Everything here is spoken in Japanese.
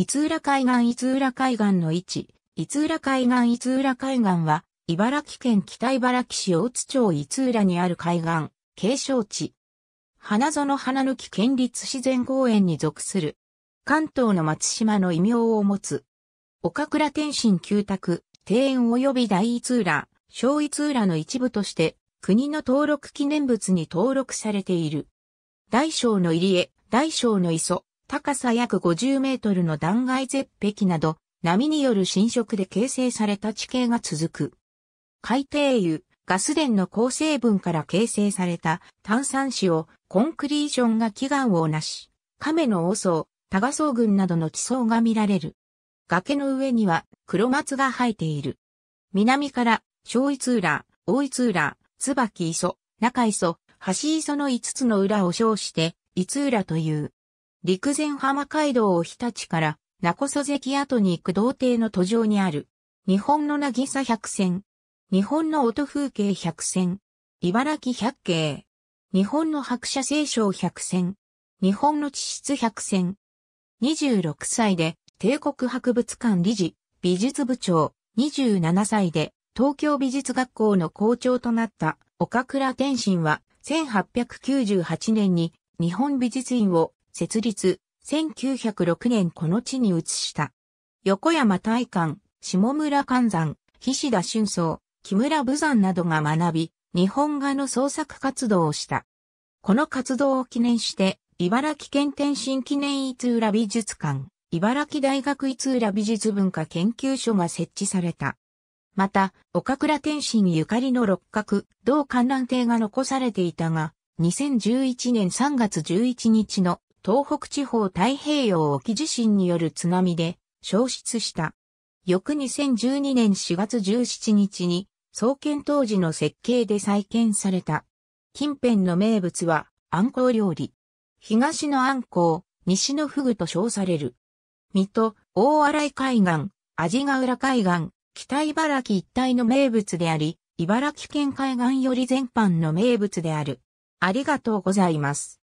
伊津浦海岸伊津浦海岸の位置、伊津浦海岸伊津浦海岸は、茨城県北茨城市大津町伊津浦にある海岸、景勝地。花園花抜県立自然公園に属する。関東の松島の異名を持つ。岡倉天心旧宅、庭園及び大伊津浦、小伊津浦の一部として、国の登録記念物に登録されている。大小の入江、大小の磯、高さ約50メートルの断崖絶壁など、波による侵食で形成された地形が続く。海底油、ガス田の構成分から形成された炭酸紙をコンクリーションが祈願をなし、亀の王層、多賀層群などの地層が見られる。崖の上には黒松が生えている。南から小一浦、大一浦、椿磯、中磯、橋磯の5つの裏を称して、五浦という。陸前浜街道を日立から、中曽関跡に行く道程の途上にある、日本の渚百選、日本の音風景百選、茨城百景、日本の白車聖書百選、日本の地質百選。26歳で帝国博物館理事、美術部長、27歳で東京美術学校の校長となった岡倉天心は1898年に日本美術院を設立、1906年この地に移した。横山大観、下村観山、菱田俊草、木村武山などが学び、日本画の創作活動をした。この活動を記念して、茨城県天津記念逸浦美術館、茨城大学逸浦美術文化研究所が設置された。また、岡倉天津ゆかりの六角、同観覧亭が残されていたが、2011年3月11日の東北地方太平洋沖地震による津波で消失した。翌2012年4月17日に創建当時の設計で再建された。近辺の名物はあんこう料理。東のあんこう、西のフグと称される。水戸、大洗海岸、味ヶ浦海岸、北茨城一帯の名物であり、茨城県海岸より全般の名物である。ありがとうございます。